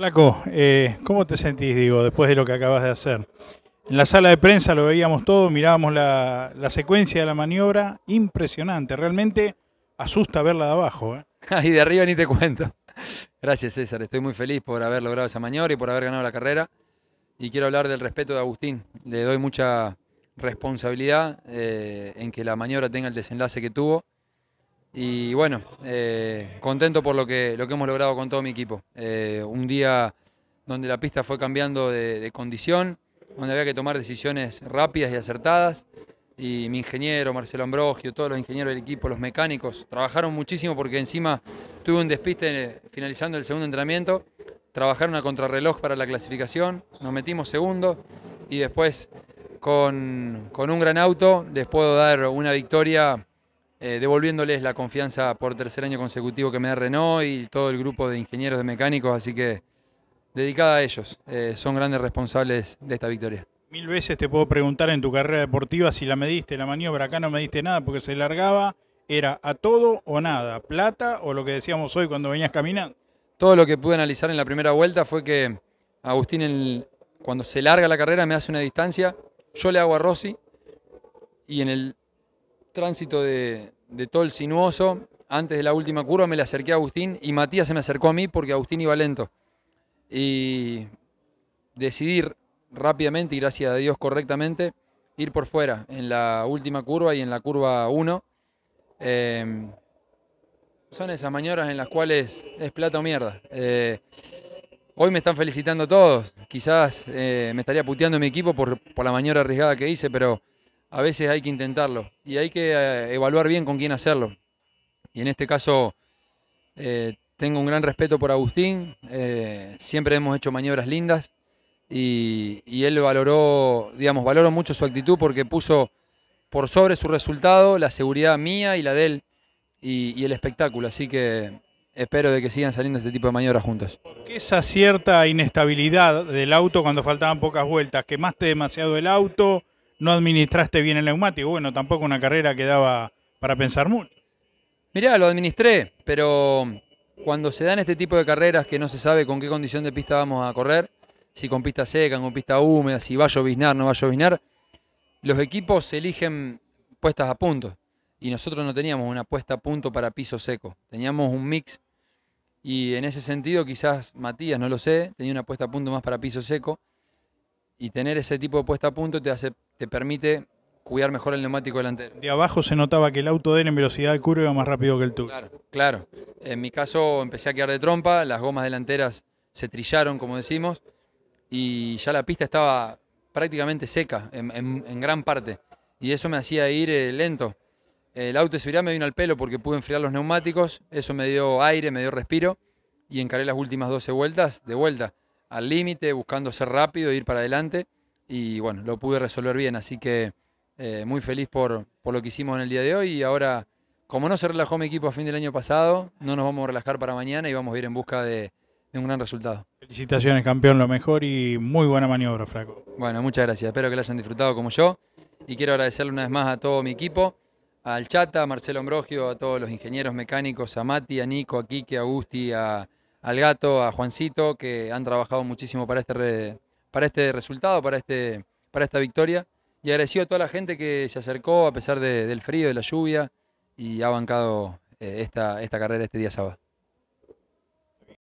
Flaco, eh, ¿cómo te sentís, digo, después de lo que acabas de hacer? En la sala de prensa lo veíamos todo, mirábamos la, secuencia de la maniobra, impresionante, realmente asusta verla de abajo. ¿eh? y de arriba ni te cuento. Gracias César, estoy muy feliz por haber logrado esa maniobra y por haber ganado la carrera. Y quiero hablar del respeto de Agustín. Le doy mucha responsabilidad eh, en que la maniobra tenga el desenlace que tuvo. Y bueno, eh, contento por lo que, lo que hemos logrado con todo mi equipo. Eh, un día donde la pista fue cambiando de, condición, donde había que tomar decisiones rápidas y acertadas. Y mi ingeniero, Marcelo Ambrogio, todos los ingenieros del equipo, los mecánicos, trabajaron muchísimo porque encima tuve un despiste eh, finalizando el segundo entrenamiento. Trabajaron a contrarreloj para la clasificación, nos metimos segundos y después con, con un gran auto les puedo dar una victoria eh, devolviéndoles la confianza por tercer año consecutivo que me da Renault y todo el grupo de ingenieros de mecánicos, así que dedicada a ellos, eh, son grandes responsables de esta victoria. Mil veces te puedo preguntar en tu carrera deportiva si la mediste, la maniobra, acá no mediste nada porque se largaba, era a todo o nada, plata o lo que decíamos hoy cuando venías caminando. Todo lo que pude analizar en la primera vuelta fue que Agustín cuando se larga la carrera me hace una distancia, yo le hago a Rossi y en el tránsito de, todo el sinuoso, antes de la última curva me le acerqué a Agustín y Matías se me acercó a mí porque Agustín iba lento. Y decidí rápidamente y gracias a Dios correctamente ir por fuera en la última curva y en la curva 1. Em, son esas mañoras en las cuales es plata o mierda. Eh, hoy me están felicitando todos. Quizás eh, me estaría puteando mi equipo por, la maniobra arriesgada que hice, pero a veces hay que intentarlo y hay que eh, evaluar bien con quién hacerlo. Y en este caso eh, tengo un gran respeto por Agustín, eh, siempre hemos hecho maniobras lindas y, él valoró, digamos, valoró mucho su actitud porque puso por sobre su resultado la seguridad mía y la de él y, el espectáculo. Así que espero de que sigan saliendo este tipo de maniobras juntos. ¿Qué esa cierta inestabilidad del auto cuando faltaban pocas vueltas? ¿Quemaste demasiado el auto? no administraste bien el neumático. Bueno, tampoco una carrera que daba para pensar mucho. Mirá, lo administré, pero cuando se dan este tipo de carreras que no se sabe con qué condición de pista vamos a correr, si con pista seca, con pista húmeda, si va a lloviznar, no va a lloviznar, los equipos eligen puestas a punto. Y nosotros no teníamos una puesta a punto para piso seco, teníamos un mix. Y en ese sentido, quizás Matías, no lo sé, tenía una puesta a punto más para piso seco y tener ese tipo de puesta a punto te, hace, te permite cuidar mejor el neumático delantero. De abajo se notaba que el auto de él en velocidad de curva iba más rápido que el tuyo. Claro, claro. En mi caso empecé a quedar de trompa, las gomas delanteras se trillaron, como decimos, y ya la pista estaba prácticamente seca en, gran parte. Y eso me hacía ir eh, lento. El auto de seguridad me vino al pelo porque pude enfriar los neumáticos, eso me dio aire, me dio respiro, y encaré las últimas 12 vueltas de vuelta al límite, buscando ser rápido, ir para adelante y bueno, lo pude resolver bien, así que eh, muy feliz por, lo que hicimos en el día de hoy y ahora, como no se relajó mi equipo a fin del año pasado, no nos vamos a relajar para mañana y vamos a ir en busca de, un gran resultado. Felicitaciones campeón, lo mejor y muy buena maniobra, Franco. Bueno, muchas gracias, espero que la hayan disfrutado como yo y quiero agradecerle una vez más a todo mi equipo, al Chata, a Marcelo Ambrogio, a todos los ingenieros mecánicos, a Mati, a Nico, a Quique, a Gusti, a al gato, a Juancito, que han trabajado muchísimo para este, para este resultado, para, este, para esta victoria. Y agradecido a toda la gente que se acercó a pesar del frío, de la lluvia, y ha bancado eh, esta, esta carrera este día sábado.